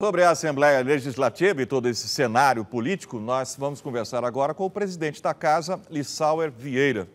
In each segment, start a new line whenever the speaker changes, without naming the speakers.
Sobre a Assembleia Legislativa e todo esse cenário político, nós vamos conversar agora com o presidente da Casa, Lissauer Vieira.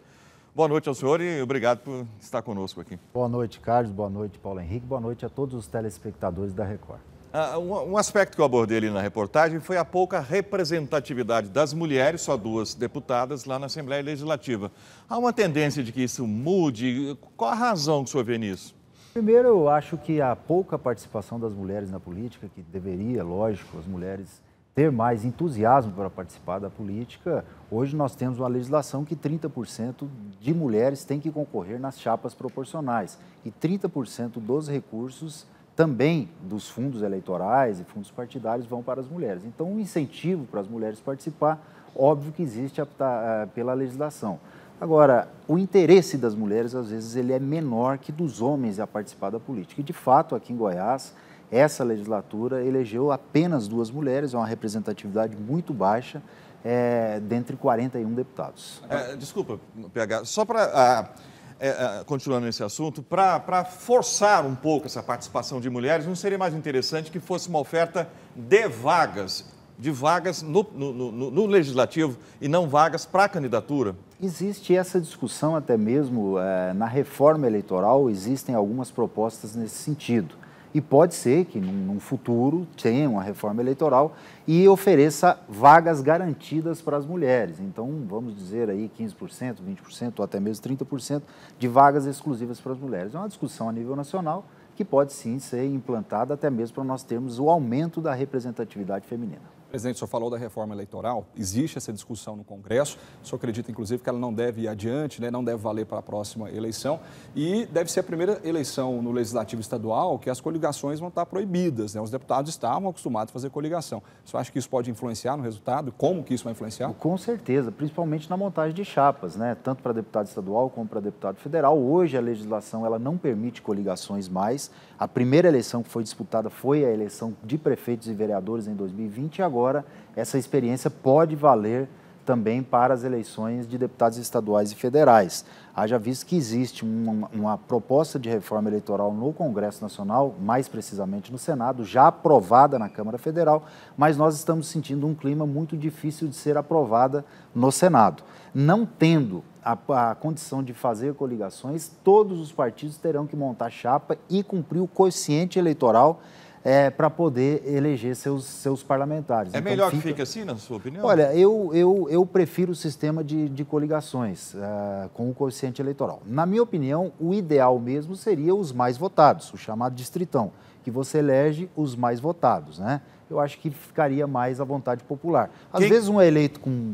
Boa noite ao senhor e obrigado por estar conosco aqui.
Boa noite, Carlos. Boa noite, Paulo Henrique. Boa noite a todos os telespectadores da Record.
Ah, um, um aspecto que eu abordei ali na reportagem foi a pouca representatividade das mulheres, só duas deputadas, lá na Assembleia Legislativa. Há uma tendência de que isso mude. Qual a razão que o senhor vê nisso?
Primeiro, eu acho que a pouca participação das mulheres na política, que deveria, lógico, as mulheres ter mais entusiasmo para participar da política. Hoje nós temos uma legislação que 30% de mulheres tem que concorrer nas chapas proporcionais e 30% dos recursos também dos fundos eleitorais e fundos partidários vão para as mulheres. Então, o um incentivo para as mulheres participar, óbvio que existe pela legislação. Agora, o interesse das mulheres, às vezes, ele é menor que dos homens a participar da política. E, de fato, aqui em Goiás, essa legislatura elegeu apenas duas mulheres, é uma representatividade muito baixa, é, dentre 41 deputados. É,
desculpa, PH, só para. Ah, é, ah, continuando nesse assunto, para forçar um pouco essa participação de mulheres, não seria mais interessante que fosse uma oferta de vagas de vagas no, no, no, no legislativo e não vagas para a candidatura?
Existe essa discussão até mesmo é, na reforma eleitoral, existem algumas propostas nesse sentido. E pode ser que num, num futuro tenha uma reforma eleitoral e ofereça vagas garantidas para as mulheres. Então, vamos dizer aí 15%, 20% ou até mesmo 30% de vagas exclusivas para as mulheres. É uma discussão a nível nacional que pode sim ser implantada até mesmo para nós termos
o aumento da representatividade feminina. Presidente, o senhor falou da reforma eleitoral, existe essa discussão no Congresso, o senhor acredita, inclusive, que ela não deve ir adiante, né? não deve valer para a próxima eleição, e deve ser a primeira eleição no Legislativo Estadual que as coligações vão estar proibidas, né? os deputados estavam acostumados a fazer coligação. O senhor acha que isso pode influenciar no resultado? Como que isso vai influenciar? Com certeza, principalmente na montagem de chapas, né? tanto para deputado estadual como para deputado federal. Hoje a
legislação ela não permite coligações mais. A primeira eleição que foi disputada foi a eleição de prefeitos e vereadores em 2020 e agora agora, essa experiência pode valer também para as eleições de deputados estaduais e federais. Haja visto que existe uma, uma, proposta de reforma eleitoral no Congresso Nacional, mais precisamente no Senado, já aprovada na Câmara Federal, mas nós estamos sentindo um clima muito difícil de ser aprovada no Senado. Não tendo a, a condição de fazer coligações, todos os partidos terão que montar chapa e cumprir o quociente eleitoral é, para poder eleger seus, seus parlamentares. É então, melhor fica...
que fique assim, na sua opinião? Olha,
eu, eu, eu prefiro o sistema de, de coligações uh, com o coeficiente eleitoral. Na minha opinião, o ideal mesmo seria os mais votados, o chamado distritão, que você elege os mais votados, né? Eu acho que ficaria mais à vontade popular. Às Quem... vezes um é eleito com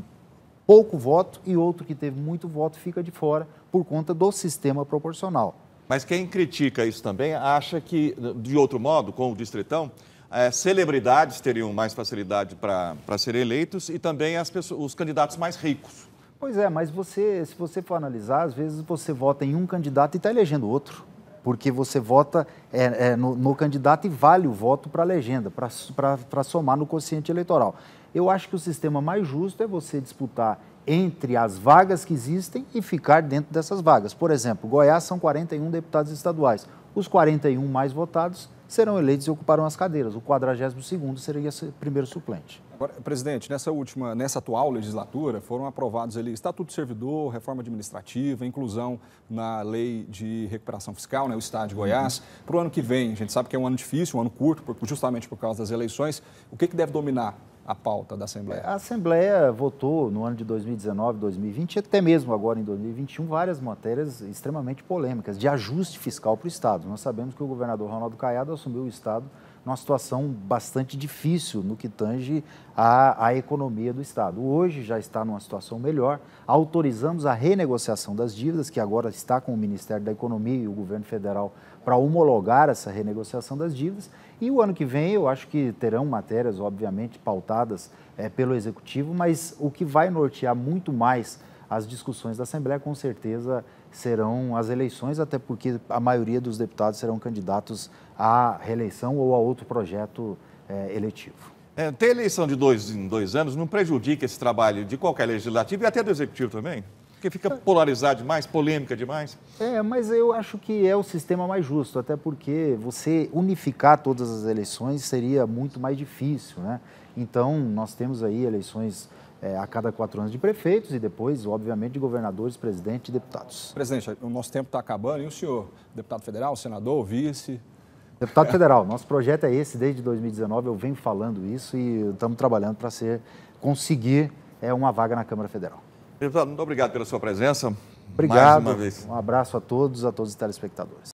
pouco voto e outro que teve muito voto fica de fora por conta do sistema proporcional.
Mas quem critica isso também acha que, de outro modo, com o distritão, é, celebridades teriam mais facilidade para serem eleitos e também as pessoas, os candidatos mais ricos.
Pois é, mas você, se você for analisar, às vezes você vota em um candidato e está elegendo outro. Porque você vota é, é, no, no, candidato e vale o voto para a legenda, para somar no quociente eleitoral. Eu acho que o sistema mais justo é você disputar entre as vagas que existem e ficar dentro dessas vagas. Por exemplo, Goiás são 41 deputados estaduais. Os 41 mais votados serão eleitos e ocuparão as cadeiras. O 42º seria o primeiro suplente.
Agora, presidente, nessa última, nessa atual legislatura, foram aprovados ali Estatuto do Servidor, reforma administrativa, inclusão na Lei de Recuperação Fiscal, né, o Estado de Goiás. Uhum. Para o ano que vem, a gente sabe que é um ano difícil, um ano curto, justamente por causa das eleições. O que, que deve dominar a pauta da Assembleia?
A Assembleia votou no ano de 2019, 2020, e até mesmo agora em 2021, várias matérias extremamente polêmicas de ajuste fiscal para o Estado. Nós sabemos que o governador Ronaldo Caiado assumiu o Estado numa situação bastante difícil no que tange à, à economia do Estado. Hoje já está numa situação melhor, autorizamos a renegociação das dívidas, que agora está com o Ministério da Economia e o governo federal para homologar essa renegociação das dívidas. E o ano que vem eu acho que terão matérias, obviamente, pautadas é, pelo Executivo, mas o que vai nortear muito mais as discussões da Assembleia com certeza serão as eleições, até porque a maioria dos deputados serão candidatos à reeleição ou a outro projeto
é, eletivo. É, ter eleição de dois em dois anos não prejudica esse trabalho de qualquer legislativo e até do executivo também? Porque fica polarizado demais, polêmica demais.
É, mas eu acho que é o sistema mais justo, até porque você unificar todas as eleições seria muito mais difícil, né? Então, nós temos aí eleições é, a cada quatro anos de prefeitos e depois, obviamente, de governadores, presidente e deputados.
Presidente, o nosso tempo está acabando e o senhor, deputado federal, senador, vice?
Deputado federal, nosso projeto é esse desde 2019, eu venho falando isso e estamos trabalhando para ser conseguir é, uma vaga na Câmara
Federal. Deputado, muito obrigado pela sua presença. Obrigado. Um abraço a todos, a todos os
telespectadores.